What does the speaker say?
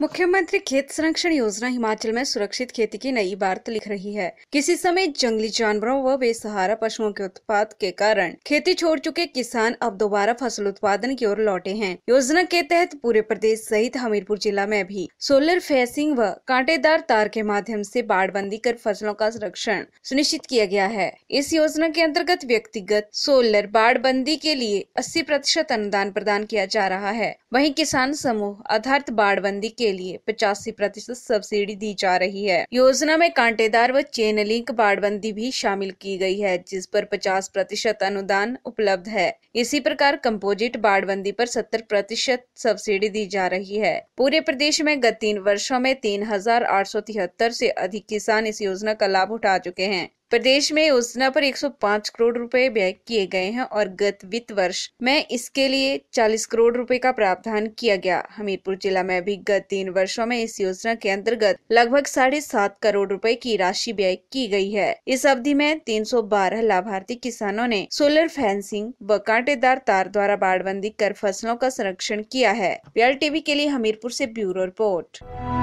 मुख्यमंत्री खेत संरक्षण योजना हिमाचल में सुरक्षित खेती की नई भारत लिख रही है किसी समय जंगली जानवरों व बेसहारा पशुओं के उत्पाद के कारण खेती छोड़ चुके किसान अब दोबारा फसल उत्पादन की ओर लौटे हैं योजना के तहत पूरे प्रदेश सहित हमीरपुर जिला में भी सोलर फेसिंग व कांटेदार तार के माध्यम बाढ़ बंदी कर फसलों का संरक्षण सुनिश्चित किया गया है इस योजना के अंतर्गत व्यक्तिगत सोलर बंदी के लिए अस्सी प्रतिशत अनुदान प्रदान किया जा रहा है वहीं किसान समूह आधारित बाड़बंदी के लिए पचासी प्रतिशत सब्सिडी दी जा रही है योजना में कांटेदार व चेन लिंक बाड़बंदी भी शामिल की गई है जिस पर 50 प्रतिशत अनुदान उपलब्ध है इसी प्रकार कंपोजिट बाड़बंदी पर 70 प्रतिशत सब्सिडी दी जा रही है पूरे प्रदेश में गत तीन वर्षो में तीन हजार से अधिक किसान इस योजना का लाभ उठा चुके हैं प्रदेश में योजना पर 105 करोड़ रुपए व्यय किए गए हैं और गत वित्त वर्ष में इसके लिए 40 करोड़ रुपए का प्रावधान किया गया हमीरपुर जिला में भी गत तीन वर्षों में इस योजना के अंतर्गत लगभग साढ़े सात करोड़ रुपए की राशि व्यय की गई है इस अवधि में 312 लाभार्थी किसानों ने सोलर फेंसिंग व कांटेदार तार द्वारा बाढ़बंदी कर फसलों का संरक्षण किया है पीआर टीवी के लिए हमीरपुर ऐसी ब्यूरो रिपोर्ट